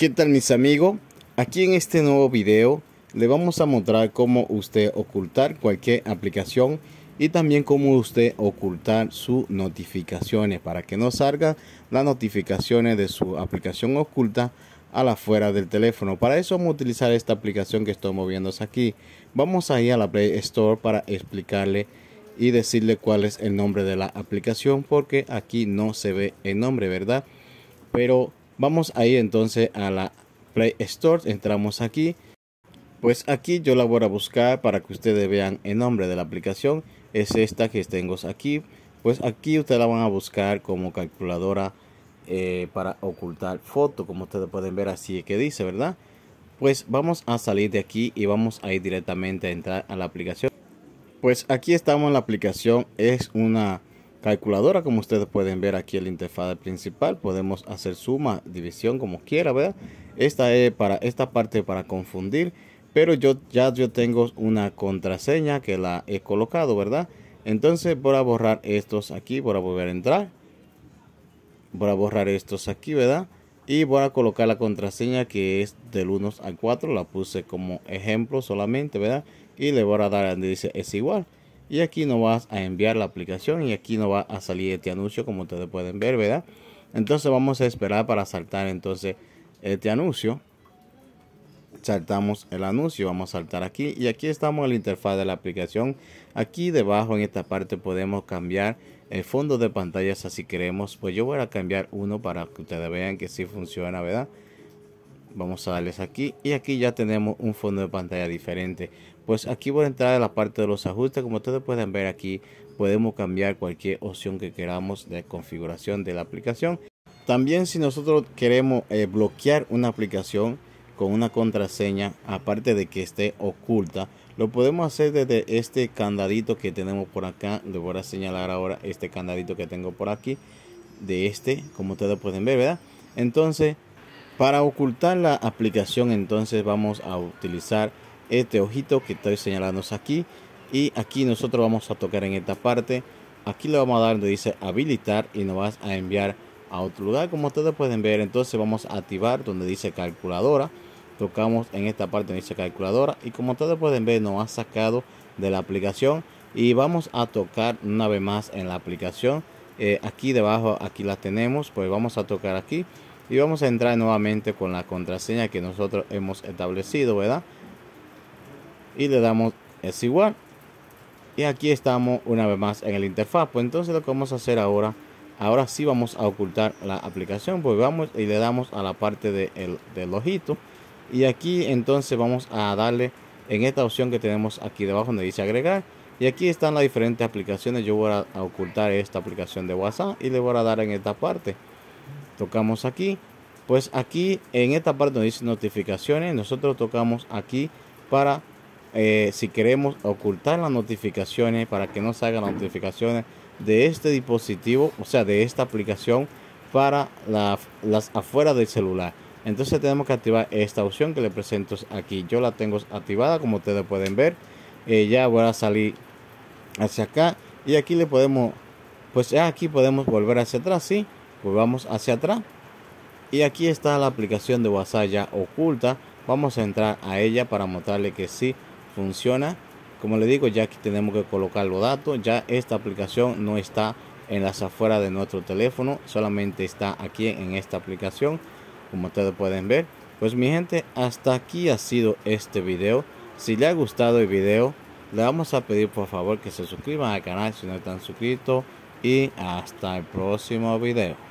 ¿Qué tal mis amigos? Aquí en este nuevo video le vamos a mostrar cómo usted ocultar cualquier aplicación y también cómo usted ocultar sus notificaciones para que no salgan las notificaciones de su aplicación oculta a la fuera del teléfono. Para eso vamos a utilizar esta aplicación que estoy moviéndose aquí. Vamos a ir a la Play Store para explicarle y decirle cuál es el nombre de la aplicación porque aquí no se ve el nombre, ¿verdad? Pero Vamos a ir entonces a la Play Store. Entramos aquí. Pues aquí yo la voy a buscar para que ustedes vean el nombre de la aplicación. Es esta que tengo aquí. Pues aquí ustedes la van a buscar como calculadora eh, para ocultar foto. Como ustedes pueden ver así que dice, ¿verdad? Pues vamos a salir de aquí y vamos a ir directamente a entrar a la aplicación. Pues aquí estamos en la aplicación. Es una calculadora, como ustedes pueden ver aquí el la interfaz principal, podemos hacer suma, división, como quiera, ¿verdad? Esta es para esta parte para confundir, pero yo ya yo tengo una contraseña que la he colocado, ¿verdad? Entonces voy a borrar estos aquí, voy a volver a entrar, voy a borrar estos aquí, ¿verdad? Y voy a colocar la contraseña que es del 1 al 4, la puse como ejemplo solamente, ¿verdad? Y le voy a dar donde dice es igual y aquí no vas a enviar la aplicación y aquí no va a salir este anuncio como ustedes pueden ver verdad entonces vamos a esperar para saltar entonces este anuncio saltamos el anuncio vamos a saltar aquí y aquí estamos en la interfaz de la aplicación aquí debajo en esta parte podemos cambiar el fondo de pantallas así queremos pues yo voy a cambiar uno para que ustedes vean que sí funciona verdad vamos a darles aquí y aquí ya tenemos un fondo de pantalla diferente pues aquí voy a entrar a la parte de los ajustes como ustedes pueden ver aquí podemos cambiar cualquier opción que queramos de configuración de la aplicación también si nosotros queremos eh, bloquear una aplicación con una contraseña aparte de que esté oculta lo podemos hacer desde este candadito que tenemos por acá le voy a señalar ahora este candadito que tengo por aquí de este como ustedes pueden ver verdad entonces para ocultar la aplicación entonces vamos a utilizar este ojito que estoy señalando aquí y aquí nosotros vamos a tocar en esta parte aquí le vamos a dar donde dice habilitar y nos vas a enviar a otro lugar como ustedes pueden ver entonces vamos a activar donde dice calculadora tocamos en esta parte donde dice calculadora y como ustedes pueden ver nos ha sacado de la aplicación y vamos a tocar una vez más en la aplicación eh, aquí debajo aquí la tenemos pues vamos a tocar aquí y vamos a entrar nuevamente con la contraseña que nosotros hemos establecido verdad y le damos es igual y aquí estamos una vez más en el interfaz pues entonces lo que vamos a hacer ahora ahora sí vamos a ocultar la aplicación pues vamos y le damos a la parte del ojito y aquí entonces vamos a darle en esta opción que tenemos aquí debajo donde dice agregar y aquí están las diferentes aplicaciones yo voy a ocultar esta aplicación de whatsapp y le voy a dar en esta parte tocamos aquí pues aquí en esta parte donde dice notificaciones nosotros tocamos aquí para eh, si queremos ocultar las notificaciones para que no salgan las notificaciones de este dispositivo o sea de esta aplicación para las afuera del celular entonces tenemos que activar esta opción que le presento aquí yo la tengo activada como ustedes pueden ver eh, ya voy a salir hacia acá y aquí le podemos pues ya aquí podemos volver hacia atrás sí pues vamos hacia atrás. Y aquí está la aplicación de WhatsApp ya oculta. Vamos a entrar a ella para mostrarle que sí funciona. Como le digo, ya aquí tenemos que colocar los datos. Ya esta aplicación no está en las afueras de nuestro teléfono. Solamente está aquí en esta aplicación. Como ustedes pueden ver. Pues mi gente, hasta aquí ha sido este video. Si le ha gustado el video, le vamos a pedir por favor que se suscriban al canal si no están suscritos. Y hasta el próximo video.